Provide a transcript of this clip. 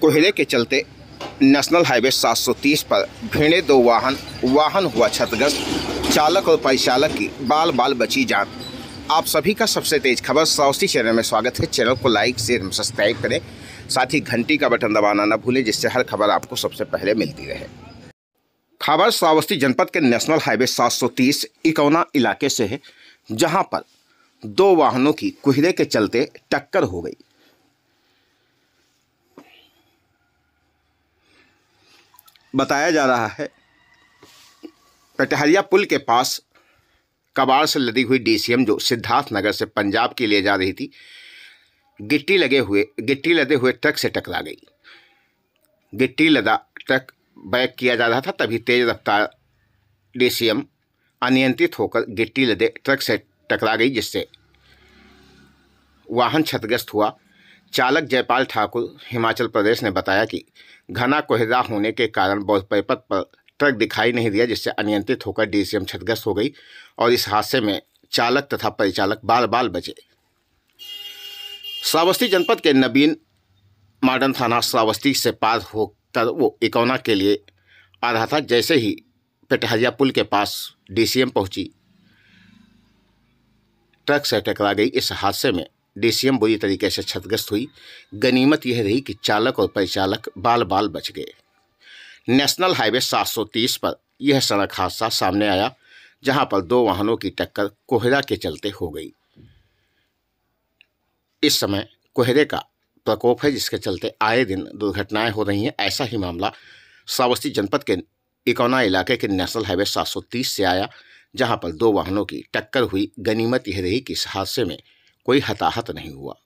कोहरे के चलते नेशनल हाईवे 730 पर भिड़े दो वाहन वाहन हुआ क्षतिग्रस्त चालक और परिचालक की बाल बाल बची जान आप सभी का सबसे तेज खबर साउथी चैनल में स्वागत है चैनल को लाइक शेयर सब्सक्राइब करें साथ ही घंटी का बटन दबाना न भूलें जिससे हर खबर आपको सबसे पहले मिलती रहे खबर श्रावस्ती जनपद के नेशनल हाईवे 730 इकौना इलाके से है जहां पर दो वाहनों की कोहरे के चलते टक्कर हो गई बताया जा रहा है कटहरिया पुल के पास कबाड़ से लदी हुई डीसीएम जो सिद्धार्थ नगर से पंजाब के लिए जा रही थी गिट्टी लगे हुए गिट्टी लदे हुए ट्रक से टकरा गई गिट्टी लदा ट्रक बैक किया जा रहा था तभी तेज रफ्तार डीसीएम अनियंत्रित होकर गिट्टी लदे ट्रक से टकरा गई जिससे वाहन क्षतिग्रस्त हुआ चालक जयपाल ठाकुर हिमाचल प्रदेश ने बताया कि घना कोहरा होने के कारण बौद्ध परिपथ पर ट्रक दिखाई नहीं दिया जिससे अनियंत्रित होकर डीसीएम क्षतिग्रस्त हो गई और इस हादसे में चालक तथा परिचालक बाल बाल बचे श्रावस्ती जनपद के नबीन मॉडर्न थाना श्रावस्ती से पार होकर वो इकौना के लिए आ रहा था जैसे ही पेटहरिया पुल के पास डीसीएम पहुंची ट्रक से टकरा गई इस हादसे में डीसीएम बुरी तरीके से क्षतिग्रस्त हुई गनीमत यह रही कि चालक और परिचालक बाल बाल बच गए नेशनल हाईवे 730 पर यह सड़क हादसा सामने आया जहां पर दो वाहनों की टक्कर कोहरा के चलते हो गई इस समय कोहरे का प्रकोप है जिसके चलते आए दिन दुर्घटनाएं हो रही हैं ऐसा ही मामला श्रावस्ती जनपद के इकोना इलाके के नेशनल हाईवे 730 से आया जहां पर दो वाहनों की टक्कर हुई गनीमत यह रही कि इस हादसे में कोई हताहत नहीं हुआ